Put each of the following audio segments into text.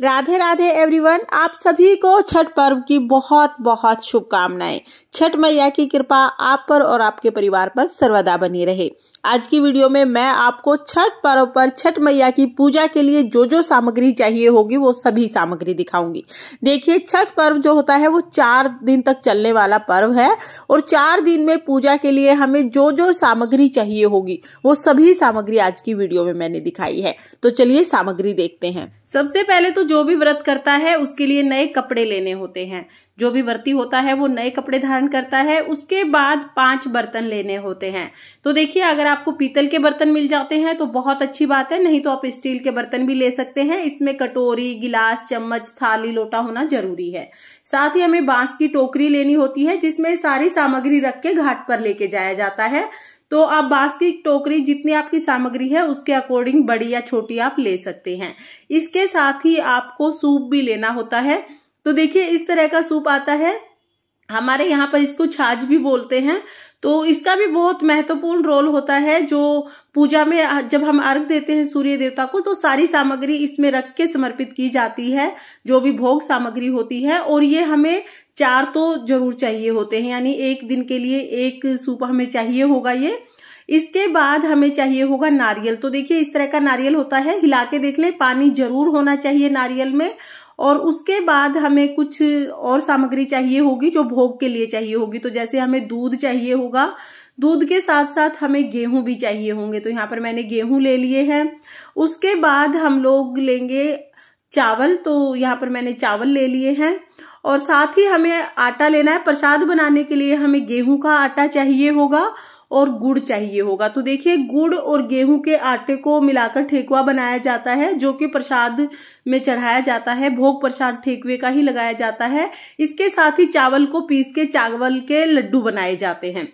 Radhe Radhe everyone आप सभी को छठ पर्व की बहुत बहुत शुभकामनाएं छठ मैया की कृपा आप पर और आपके परिवार पर सर्वदा बनी रहे आज की वीडियो में मैं आपको छठ पर्व पर छठ मैया की पूजा के लिए जो जो सामग्री चाहिए होगी वो सभी सामग्री दिखाऊंगी देखिए छठ पर्व जो होता है वो चार दिन तक चलने वाला पर्व है और चार दिन में पूजा के लिए हमें जो जो सामग्री चाहिए होगी वो सभी सामग्री आज की वीडियो में मैंने दिखाई है तो चलिए सामग्री देखते हैं सबसे पहले तो जो भी व्रत करता है उसके लिए नए कपड़े लेने होते हैं जो भी व्रती होता है वो नए कपड़े धारण करता है उसके बाद पांच बर्तन लेने होते हैं तो देखिए अगर आपको पीतल के बर्तन मिल जाते हैं तो बहुत अच्छी बात है नहीं तो आप स्टील के बर्तन भी ले सकते हैं इसमें कटोरी गिलास चम्मच थाली लोटा होना जरूरी है साथ ही हमें बांस की टोकरी लेनी होती है जिसमें सारी सामग्री रख के घाट पर लेके जाया जाता है तो आप बांस की टोकरी जितनी आपकी सामग्री है उसके अकॉर्डिंग बड़ी या छोटी आप ले सकते हैं इसके साथ ही आपको सूप भी लेना होता है तो देखिए इस तरह का सूप आता है हमारे यहाँ पर इसको छाछ भी बोलते हैं तो इसका भी बहुत महत्वपूर्ण रोल होता है जो पूजा में जब हम अर्घ देते हैं सूर्य देवता को तो सारी सामग्री इसमें रख के समर्पित की जाती है जो भी भोग सामग्री होती है और ये हमें चार तो जरूर चाहिए होते हैं यानी एक दिन के लिए एक सूप हमें चाहिए होगा ये इसके बाद हमें चाहिए होगा नारियल तो देखिए इस तरह का नारियल होता है हिला के देख ले पानी जरूर होना चाहिए नारियल में और उसके बाद हमें कुछ और सामग्री चाहिए होगी जो भोग के लिए चाहिए होगी तो जैसे हमें दूध चाहिए होगा दूध के साथ साथ हमें गेहूं भी चाहिए होंगे तो यहाँ पर मैंने गेहूं ले लिए हैं उसके बाद हम लोग लेंगे चावल तो यहाँ पर मैंने चावल ले लिए हैं और साथ ही हमें आटा लेना है प्रसाद बनाने के लिए हमें गेहूं का आटा चाहिए होगा और गुड़ चाहिए होगा तो देखिए गुड़ और गेहूं के आटे को मिलाकर ठेकुआ बनाया जाता है जो कि प्रसाद में चढ़ाया जाता है भोग प्रसाद ठेकुए का ही लगाया जाता है इसके साथ ही चावल को पीस के चावल के लड्डू बनाए जाते हैं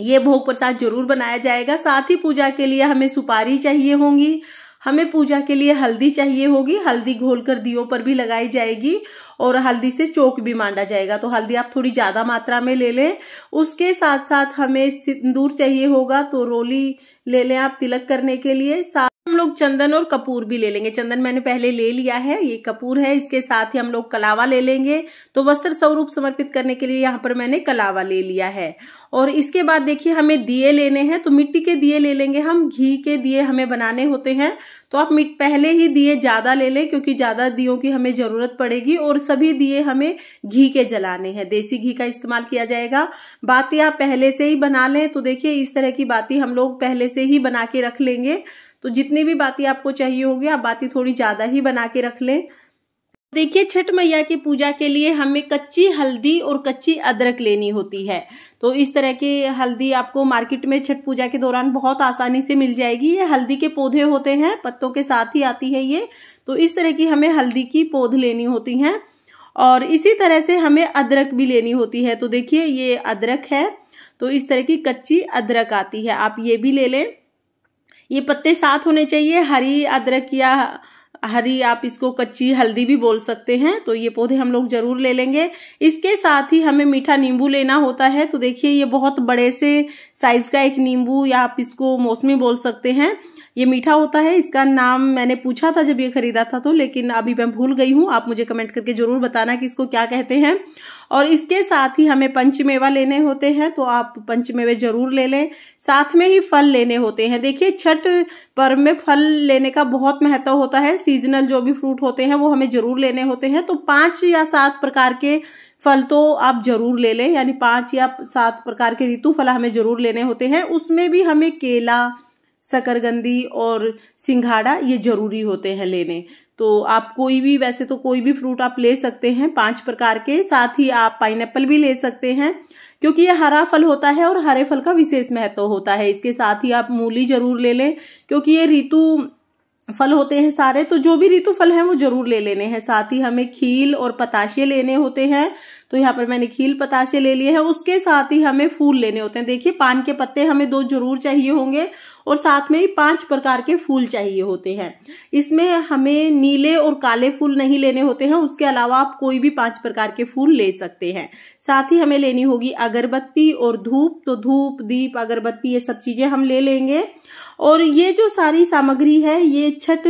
ये भोग प्रसाद जरूर बनाया जाएगा साथ ही पूजा के लिए हमें सुपारी चाहिए होंगी हमें पूजा के लिए हल्दी चाहिए होगी हल्दी घोलकर दियो पर भी लगाई जाएगी और हल्दी से चोक भी मांडा जाएगा तो हल्दी आप थोड़ी ज्यादा मात्रा में ले लें उसके साथ साथ हमें सिंदूर चाहिए होगा तो रोली ले लें आप तिलक करने के लिए साथ हम लोग चंदन और कपूर भी ले लेंगे चंदन मैंने पहले ले लिया है ये कपूर है इसके साथ ही हम लोग कलावा ले लेंगे तो वस्त्र स्वरूप समर्पित करने के लिए यहाँ पर मैंने कलावा ले लिया है और इसके बाद देखिए हमें दिए लेने हैं तो मिट्टी के दिए ले लेंगे हम घी के दिए हमें बनाने होते हैं तो आप मिट पहले ही दिए ज्यादा ले लें क्योंकि ज्यादा दियो की हमें जरूरत पड़ेगी और सभी दिए हमें घी के जलाने हैं देसी घी का इस्तेमाल किया जाएगा बाती आप पहले से ही बना लें तो देखिए इस तरह की बाती हम लोग पहले से ही बना के रख लेंगे तो जितनी भी बाती आपको चाहिए होगी आप बाती थोड़ी ज़्यादा ही बना के रख लें देखिए छठ मैया की पूजा के लिए हमें कच्ची हल्दी और कच्ची अदरक लेनी होती है तो इस तरह की हल्दी आपको मार्केट में छठ पूजा के दौरान बहुत आसानी से मिल जाएगी ये हल्दी के पौधे होते हैं पत्तों के साथ ही आती है ये तो इस तरह की हमें हल्दी की पौध लेनी होती है और इसी तरह से हमें अदरक भी लेनी होती है तो देखिए ये अदरक है तो इस तरह की कच्ची अदरक आती है आप ये भी ले लें ये पत्ते साथ होने चाहिए हरी अदरक या हरी आप इसको कच्ची हल्दी भी बोल सकते हैं तो ये पौधे हम लोग जरूर ले लेंगे इसके साथ ही हमें मीठा नींबू लेना होता है तो देखिए ये बहुत बड़े से साइज का एक नींबू या आप इसको मौसमी बोल सकते हैं ये मीठा होता है इसका नाम मैंने पूछा था जब ये खरीदा था तो लेकिन अभी मैं भूल गई हूँ आप मुझे कमेंट करके जरूर बताना कि इसको क्या कहते हैं और इसके साथ ही हमें पंचमेवा लेने होते हैं तो आप पंचमेवे जरूर ले लें साथ में ही फल लेने होते हैं देखिए छठ पर्व में फल लेने का बहुत महत्व होता है सीजनल जो भी फ्रूट होते हैं वो हमें जरूर लेने होते हैं तो पांच या सात प्रकार के फल तो आप जरूर ले लें यानी पांच या सात प्रकार के ऋतु फल हमें जरूर लेने होते हैं उसमें भी हमें केला शकरगंदी और सिंघाड़ा ये जरूरी होते हैं लेने तो आप कोई भी वैसे तो कोई भी फ्रूट आप ले सकते हैं पांच प्रकार के साथ ही आप पाइन भी ले सकते हैं क्योंकि ये हरा फल होता है और हरे फल का विशेष महत्व होता है इसके साथ ही आप मूली जरूर ले लें क्योंकि ये ऋतु फल होते हैं सारे तो जो भी ऋतु फल हैं वो जरूर ले लेने हैं साथ ही हमें खील और पताशे लेने होते हैं तो यहाँ पर मैंने खील पताशे ले लिए हैं उसके साथ ही हमें फूल लेने होते हैं देखिए पान के पत्ते हमें दो जरूर चाहिए होंगे और साथ में ही पांच प्रकार के फूल चाहिए होते हैं इसमें हमें नीले और काले फूल नहीं लेने होते हैं उसके अलावा आप कोई भी पांच प्रकार के फूल ले सकते हैं साथ ही हमें लेनी होगी अगरबत्ती और धूप तो धूप दीप अगरबत्ती ये सब चीजें हम ले लेंगे और ये जो सारी सामग्री है ये छठ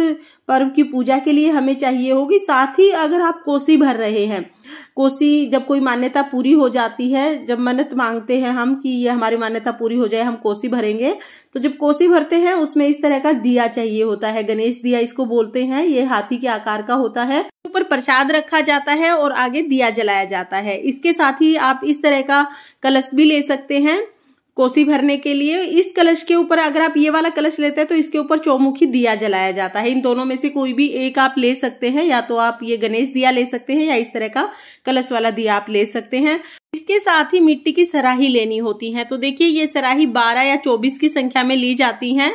पर्व की पूजा के लिए हमें चाहिए होगी साथ ही अगर आप कोसी भर रहे हैं कोसी जब कोई मान्यता पूरी हो जाती है जब मन्नत मांगते हैं हम कि ये हमारी मान्यता पूरी हो जाए हम कोसी भरेंगे तो जब कोसी भरते हैं उसमें इस तरह का दिया चाहिए होता है गणेश दिया इसको बोलते हैं ये हाथी के आकार का होता है ऊपर प्रसाद रखा जाता है और आगे दिया जलाया जाता है इसके साथ ही आप इस तरह का कलश भी ले सकते हैं कोसी भरने के लिए इस कलश के ऊपर अगर आप ये वाला कलश लेते हैं तो इसके ऊपर चौमुखी दिया जलाया जाता है इन दोनों में से कोई भी एक आप ले सकते हैं या तो आप ये गणेश दिया ले सकते हैं या इस तरह का कलश वाला दिया आप ले सकते हैं इसके साथ ही मिट्टी की सराही लेनी होती है तो देखिए ये सराही 12 या 24 की संख्या में ली जाती हैं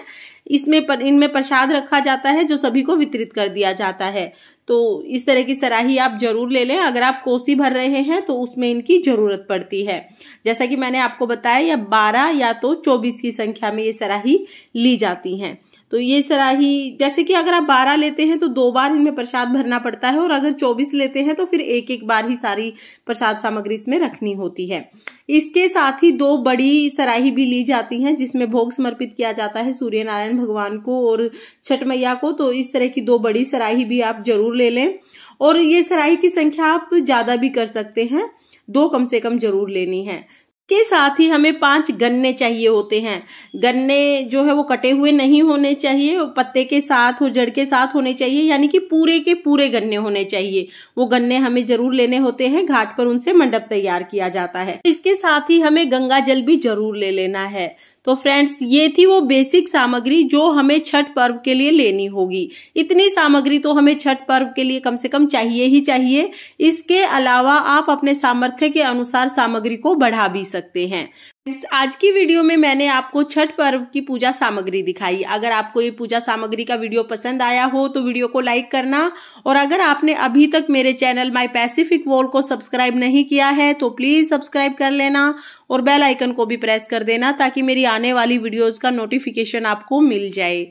इसमें इनमें प्रसाद रखा जाता है जो सभी को वितरित कर दिया जाता है तो इस तरह की सराही आप जरूर ले लें अगर आप कोसी भर रहे हैं तो उसमें इनकी जरूरत पड़ती है जैसा कि मैंने आपको बताया या बारह या तो चौबीस की संख्या में ये सराही ली जाती हैं तो ये सराही जैसे कि अगर आप बारह लेते हैं तो दो बार इनमें प्रसाद भरना पड़ता है और अगर चौबीस लेते हैं तो फिर एक एक बार ही सारी प्रसाद सामग्री इसमें रखनी होती है इसके साथ ही दो बड़ी सराही भी ली जाती है जिसमें भोग समर्पित किया जाता है सूर्य नारायण भगवान को और छठ मैया को तो इस तरह की दो बड़ी सराही भी आप जरूर ले लें और ये सराही की संख्या आप ज्यादा भी कर सकते हैं दो कम से कम जरूर लेनी है के साथ ही हमें पांच गन्ने चाहिए होते हैं गन्ने जो है वो कटे हुए नहीं होने चाहिए पत्ते के साथ और जड़ के साथ होने चाहिए यानी कि पूरे के पूरे गन्ने होने चाहिए वो गन्ने हमें जरूर लेने होते हैं घाट पर उनसे मंडप तैयार किया जाता है इसके साथ ही हमें गंगा जल भी जरूर ले लेना है तो फ्रेंड्स ये थी वो बेसिक सामग्री जो हमें छठ पर्व के लिए लेनी होगी इतनी सामग्री तो हमें छठ पर्व के लिए कम से कम चाहिए ही चाहिए इसके अलावा आप अपने सामर्थ्य के अनुसार सामग्री को बढ़ा भी सकते हैं आज की वीडियो में मैंने आपको छठ पर्व की पूजा सामग्री दिखाई अगर आपको ये पूजा सामग्री का वीडियो पसंद आया हो तो वीडियो को लाइक करना और अगर आपने अभी तक मेरे चैनल माय पैसिफिक वर्ल्ड को सब्सक्राइब नहीं किया है तो प्लीज़ सब्सक्राइब कर लेना और बेल आइकन को भी प्रेस कर देना ताकि मेरी आने वाली वीडियोज़ का नोटिफिकेशन आपको मिल जाए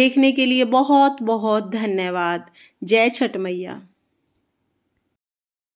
देखने के लिए बहुत बहुत धन्यवाद जय छठ मैया